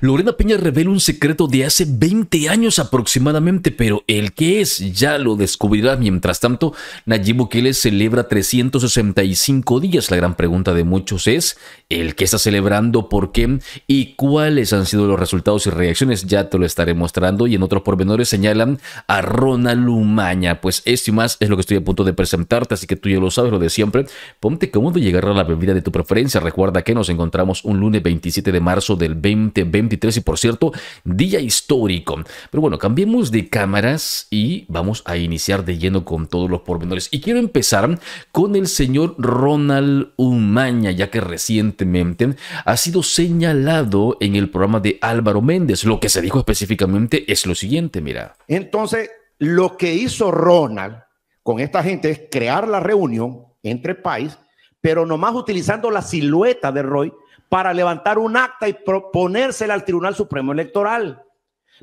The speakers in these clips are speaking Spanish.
Lorena Peña revela un secreto de hace 20 años aproximadamente, pero el que es ya lo descubrirá. Mientras tanto, Nayib Bukele celebra 365 días. La gran pregunta de muchos es, ¿el que está celebrando? ¿Por qué? ¿Y cuáles han sido los resultados y reacciones? Ya te lo estaré mostrando. Y en otros pormenores señalan a Ronald Umaña. Pues esto y más es lo que estoy a punto de presentarte, así que tú ya lo sabes, lo de siempre. Ponte cómodo y llegará la bebida de tu preferencia. Recuerda que nos encontramos un lunes 27 de marzo del 2020 y por cierto, día histórico. Pero bueno, cambiemos de cámaras y vamos a iniciar de lleno con todos los pormenores. Y quiero empezar con el señor Ronald Umaña, ya que recientemente ha sido señalado en el programa de Álvaro Méndez. Lo que se dijo específicamente es lo siguiente, mira. Entonces, lo que hizo Ronald con esta gente es crear la reunión entre países, pero nomás utilizando la silueta de Roy para levantar un acta y proponérsela al Tribunal Supremo Electoral.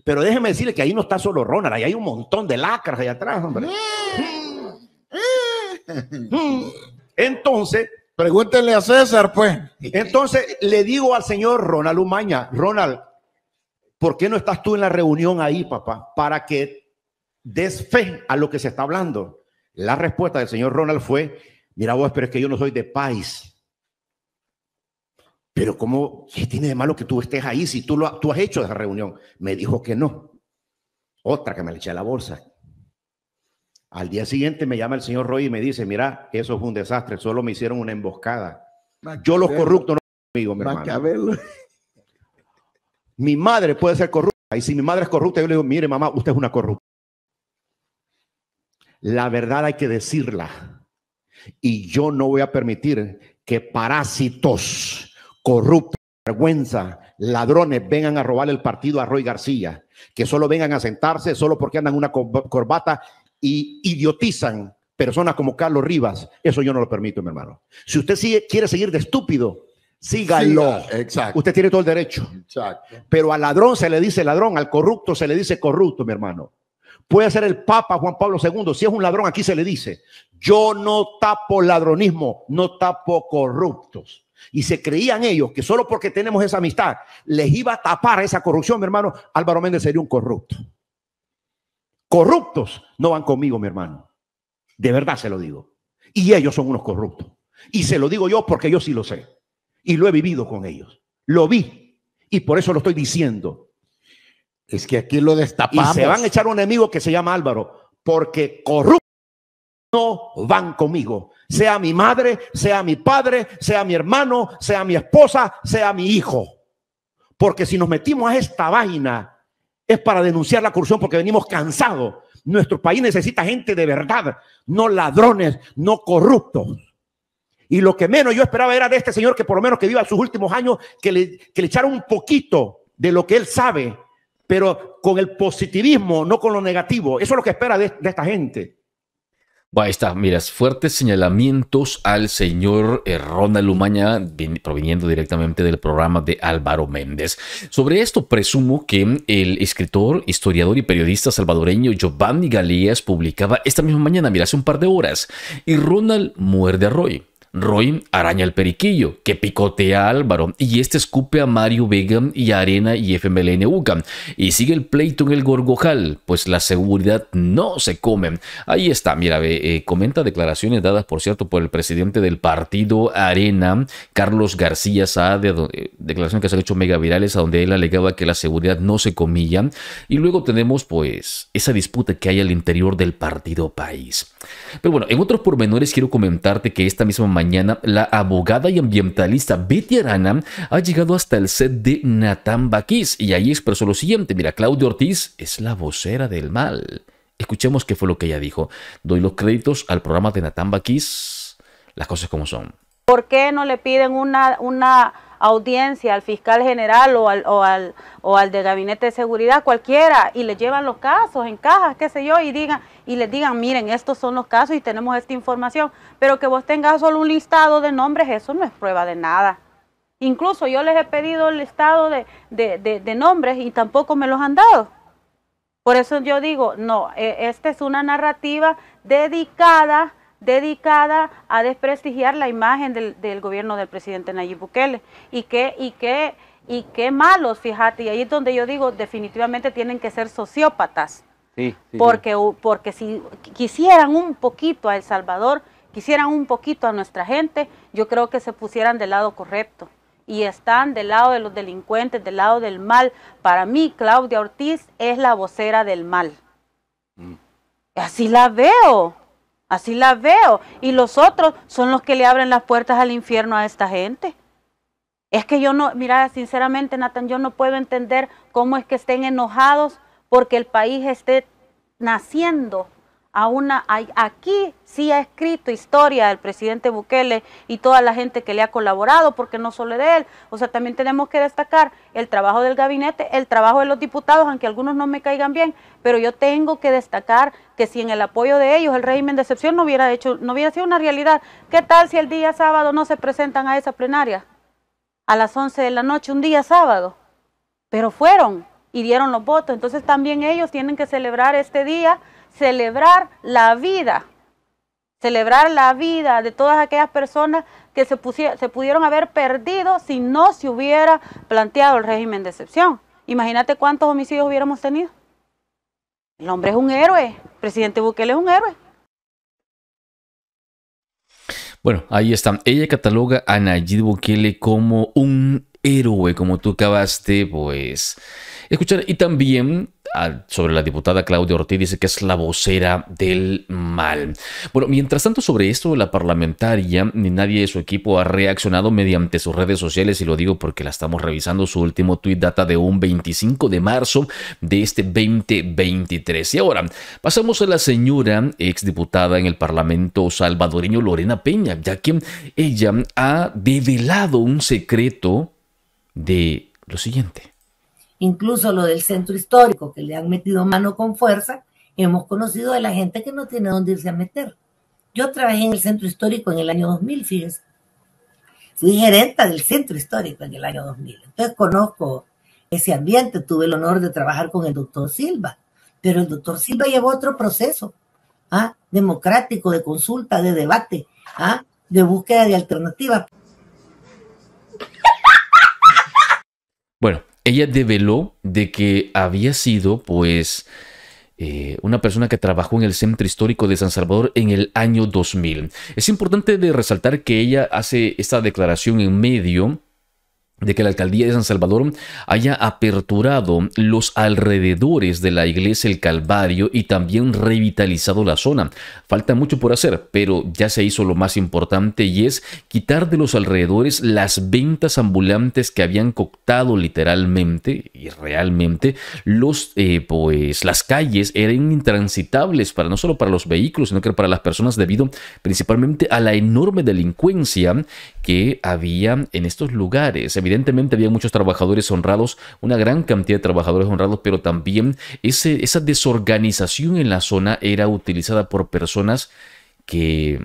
Pero déjeme decirle que ahí no está solo Ronald, ahí hay un montón de lacras allá atrás, hombre. Entonces, Pregúntenle a César, pues. Entonces le digo al señor Ronald Umaña, Ronald, ¿por qué no estás tú en la reunión ahí, papá? Para que des fe a lo que se está hablando. La respuesta del señor Ronald fue, mira vos, pero es que yo no soy de país. Pero ¿cómo? ¿Qué tiene de malo que tú estés ahí si tú, lo, tú has hecho esa reunión? Me dijo que no. Otra que me le eché a la bolsa. Al día siguiente me llama el señor Roy y me dice, mira, eso fue un desastre, solo me hicieron una emboscada. Yo los corruptos no conmigo, mi hermano. Mi madre puede ser corrupta y si mi madre es corrupta, yo le digo, mire mamá, usted es una corrupta. La verdad hay que decirla. Y yo no voy a permitir que parásitos Corrupto, vergüenza, ladrones vengan a robar el partido a Roy García, que solo vengan a sentarse solo porque andan una corbata y idiotizan personas como Carlos Rivas. Eso yo no lo permito, mi hermano. Si usted quiere seguir de estúpido, sígalo. Usted tiene todo el derecho. Pero al ladrón se le dice ladrón, al corrupto se le dice corrupto, mi hermano. Puede ser el Papa Juan Pablo II. Si es un ladrón, aquí se le dice, yo no tapo ladronismo, no tapo corruptos. Y se creían ellos que solo porque tenemos esa amistad les iba a tapar esa corrupción, mi hermano. Álvaro Méndez sería un corrupto. Corruptos no van conmigo, mi hermano. De verdad se lo digo. Y ellos son unos corruptos. Y se lo digo yo porque yo sí lo sé. Y lo he vivido con ellos. Lo vi. Y por eso lo estoy diciendo. Es que aquí lo destapamos. Y se van a echar un enemigo que se llama Álvaro. Porque corruptos no van conmigo sea mi madre, sea mi padre, sea mi hermano, sea mi esposa, sea mi hijo. Porque si nos metimos a esta vaina, es para denunciar la corrupción porque venimos cansados. Nuestro país necesita gente de verdad, no ladrones, no corruptos. Y lo que menos yo esperaba era de este señor que por lo menos que viva sus últimos años, que le, que le echara un poquito de lo que él sabe, pero con el positivismo, no con lo negativo. Eso es lo que espera de, de esta gente. Ahí está, miras, fuertes señalamientos al señor eh, Ronald Lumaña, proveniendo directamente del programa de Álvaro Méndez. Sobre esto presumo que el escritor, historiador y periodista salvadoreño Giovanni Galías publicaba esta misma mañana, mira, hace un par de horas, y Ronald muerde a Roy. Roy araña el periquillo, que picotea a Álvaro, y este escupe a Mario Vega y Arena y FMLN UCA. Y sigue el pleito en el Gorgojal, pues la seguridad no se come. Ahí está, mira, eh, comenta declaraciones dadas, por cierto, por el presidente del partido Arena, Carlos García Saad, eh, declaración declaraciones que se han hecho mega virales, a donde él alegaba que la seguridad no se comilla Y luego tenemos, pues, esa disputa que hay al interior del partido país. Pero bueno, en otros pormenores quiero comentarte que esta misma mañana mañana, la abogada y ambientalista Betty Arana ha llegado hasta el set de Natán Baquís y ahí expresó lo siguiente. Mira, Claudio Ortiz es la vocera del mal. Escuchemos qué fue lo que ella dijo. Doy los créditos al programa de Natán Baquís. Las cosas como son. ¿Por qué no le piden una, una audiencia al fiscal general o al, o, al, o al de gabinete de seguridad, cualquiera, y le llevan los casos en cajas, qué sé yo, y digan, y les digan, miren, estos son los casos y tenemos esta información, pero que vos tengas solo un listado de nombres, eso no es prueba de nada. Incluso yo les he pedido el listado de, nombres y tampoco me los han dado. Por eso yo digo, no, e, esta es una narrativa dedicada dedicada a desprestigiar la imagen del, gobierno del presidente Nayib Bukele. Y qué, y qué, y qué malos, fíjate, y ahí es donde yo digo, definitivamente tienen que ser sociópatas porque, porque si quisieran un poquito a El Salvador, quisieran un poquito a nuestra gente, yo creo que se pusieran del lado correcto y están del lado de los delincuentes, del lado del mal. Para mí, Claudia Ortiz es la vocera del mal. Mm. Así la veo, así la veo. Y los otros son los que le abren las puertas al infierno a esta gente. Es que yo no, mira, sinceramente, Nathan, yo no puedo entender cómo es que estén enojados porque el país esté naciendo a una... aquí sí ha escrito historia el presidente Bukele y toda la gente que le ha colaborado, porque no solo de él, o sea, también tenemos que destacar el trabajo del gabinete, el trabajo de los diputados, aunque algunos no me caigan bien, pero yo tengo que destacar que si en el apoyo de ellos el régimen de excepción no hubiera hecho, no hubiera sido una realidad, ¿qué tal si el día sábado no se presentan a esa plenaria? A las 11 de la noche, un día sábado, pero fueron y dieron los votos. Entonces también ellos tienen que celebrar este día, celebrar la vida, celebrar la vida de todas aquellas personas que se, se pudieron haber perdido si no se hubiera planteado el régimen de excepción. Imagínate cuántos homicidios hubiéramos tenido. El hombre es un héroe, el presidente Bukele es un héroe. Bueno, ahí está. Ella cataloga a Nayib Bukele como un héroe, como tú acabaste, pues, escuchar. Y también ah, sobre la diputada Claudia Ortiz dice que es la vocera del mal. Bueno, mientras tanto sobre esto la parlamentaria ni nadie de su equipo ha reaccionado mediante sus redes sociales y lo digo porque la estamos revisando. Su último tuit data de un 25 de marzo de este 2023. Y ahora pasamos a la señora exdiputada en el Parlamento salvadoreño Lorena Peña, ya que ella ha develado un secreto de lo siguiente incluso lo del centro histórico, que le han metido mano con fuerza, hemos conocido de la gente que no tiene dónde irse a meter. Yo trabajé en el centro histórico en el año 2000, fíjense. Fui gerenta del centro histórico en el año 2000. Entonces conozco ese ambiente. Tuve el honor de trabajar con el doctor Silva. Pero el doctor Silva llevó otro proceso ¿ah? democrático, de consulta, de debate, ¿ah? de búsqueda de alternativas. Bueno, ella develó de que había sido, pues, eh, una persona que trabajó en el Centro Histórico de San Salvador en el año 2000. Es importante de resaltar que ella hace esta declaración en medio de que la alcaldía de San Salvador haya aperturado los alrededores de la iglesia El Calvario y también revitalizado la zona. Falta mucho por hacer, pero ya se hizo lo más importante y es quitar de los alrededores las ventas ambulantes que habían coctado literalmente y realmente los, eh, pues, las calles eran intransitables para no solo para los vehículos, sino que para las personas debido principalmente a la enorme delincuencia que había en estos lugares. Evidentemente, Evidentemente había muchos trabajadores honrados, una gran cantidad de trabajadores honrados, pero también esa desorganización en la zona era utilizada por personas que,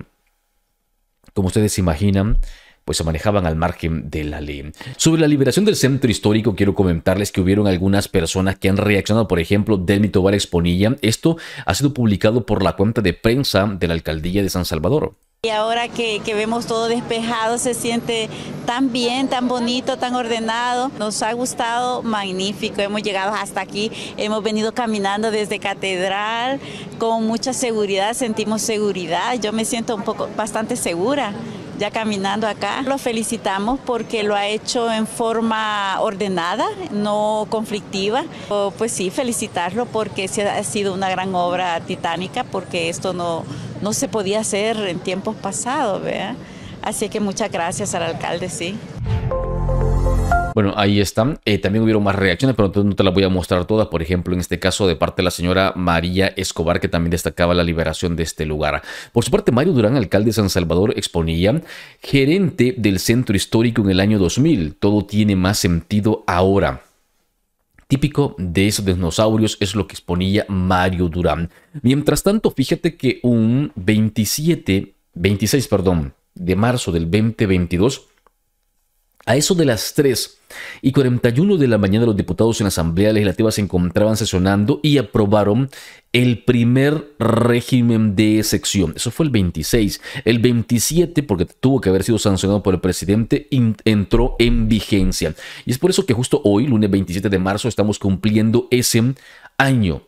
como ustedes imaginan, pues se manejaban al margen de la ley. Sobre la liberación del centro histórico, quiero comentarles que hubieron algunas personas que han reaccionado, por ejemplo, Delmi Tobar Exponilla. Esto ha sido publicado por la cuenta de prensa de la alcaldía de San Salvador. Y ahora que, vemos todo despejado, se siente tan bien, tan bonito, tan ordenado. Nos ha gustado magnífico. Hemos llegado hasta aquí, hemos venido caminando desde Catedral con mucha seguridad, sentimos seguridad. Yo me siento un poco bastante segura ya caminando acá. Lo felicitamos porque lo ha hecho en forma ordenada, no conflictiva. Pues sí, felicitarlo porque ha sido una gran obra titánica, porque esto no no se podía hacer en tiempos pasados, ¿vea? Así que muchas gracias al alcalde, sí. Bueno, ahí están. Eh, también hubieron más reacciones, pero no te las voy a mostrar todas. Por ejemplo, en este caso de parte de la señora María Escobar, que también destacaba la liberación de este lugar. Por su parte, Mario Durán, alcalde de San Salvador, exponía, gerente del centro histórico en el año 2000. Todo tiene más sentido ahora típico de esos dinosaurios, es lo que exponía Mario Durán. Mientras tanto, fíjate que un 27, 26, perdón, de marzo del 2022, a eso de las 3 y 41 de la mañana los diputados en la Asamblea Legislativa se encontraban sesionando y aprobaron el primer régimen de sección. Eso fue el 26. El 27, porque tuvo que haber sido sancionado por el presidente, entró en vigencia. Y es por eso que justo hoy, lunes 27 de marzo, estamos cumpliendo ese año.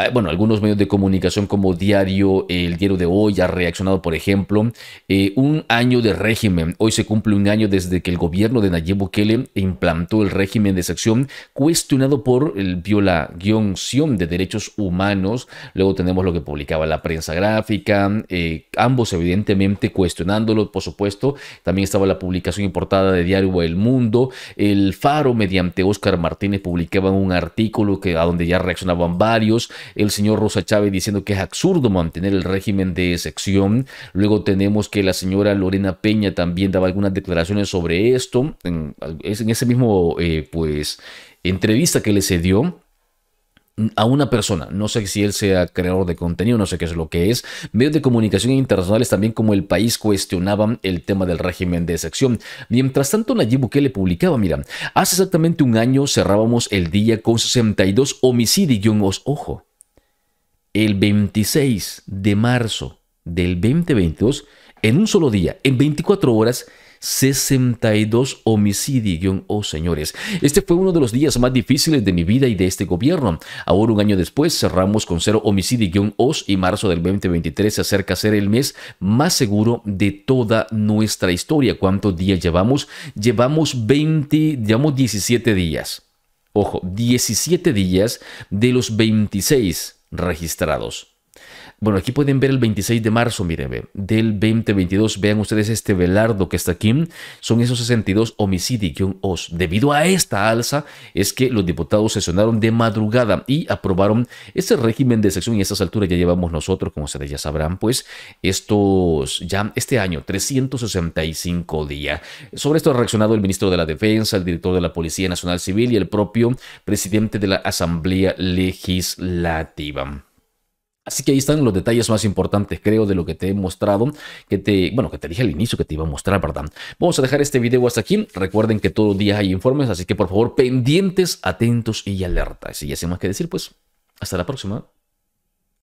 Ah, bueno, algunos medios de comunicación como Diario, el Diario de Hoy ha reaccionado, por ejemplo, eh, un año de régimen. Hoy se cumple un año desde que el gobierno de Nayib Bukele implantó el régimen de sección cuestionado por el violación de derechos humanos. Luego tenemos lo que publicaba la prensa gráfica, eh, ambos evidentemente cuestionándolo, por supuesto. También estaba la publicación importada de Diario El Mundo. El Faro, mediante Oscar Martínez, publicaba un artículo que, a donde ya reaccionaban varios el señor Rosa Chávez diciendo que es absurdo mantener el régimen de excepción Luego tenemos que la señora Lorena Peña también daba algunas declaraciones sobre esto, en, ese mismo eh, pues entrevista que le se dio a una persona, no sé si él sea creador de contenido, no sé qué es lo que es, medios de comunicación internacionales también como el país cuestionaban el tema del régimen de excepción, Mientras tanto, Nayib Bukele publicaba, mira, hace exactamente un año cerrábamos el día con 62 homicidios, ojo, el 26 de marzo del 2022, en un solo día, en 24 horas, 62 homicidios, oh señores. Este fue uno de los días más difíciles de mi vida y de este gobierno. Ahora, un año después, cerramos con cero homicidios, oh, y marzo del 2023 se acerca a ser el mes más seguro de toda nuestra historia. ¿Cuántos días llevamos? Llevamos 20, llevamos 17 días. Ojo, 17 días de los 26 registrados. Bueno, aquí pueden ver el 26 de marzo, miren, del 2022. Vean ustedes este velardo que está aquí. Son esos 62 homicidios. Debido a esta alza es que los diputados sesionaron de madrugada y aprobaron este régimen de sección y a estas alturas ya llevamos nosotros, como ustedes ya sabrán, pues estos ya este año, 365 días. Sobre esto ha reaccionado el ministro de la Defensa, el director de la Policía Nacional Civil y el propio presidente de la Asamblea Legislativa. Así que ahí están los detalles más importantes, creo, de lo que te he mostrado, que te, bueno, que te dije al inicio que te iba a mostrar, ¿verdad? Vamos a dejar este video hasta aquí. Recuerden que todos los días hay informes, así que por favor, pendientes, atentos y alertas. Si ya sin más que decir, pues, hasta la próxima.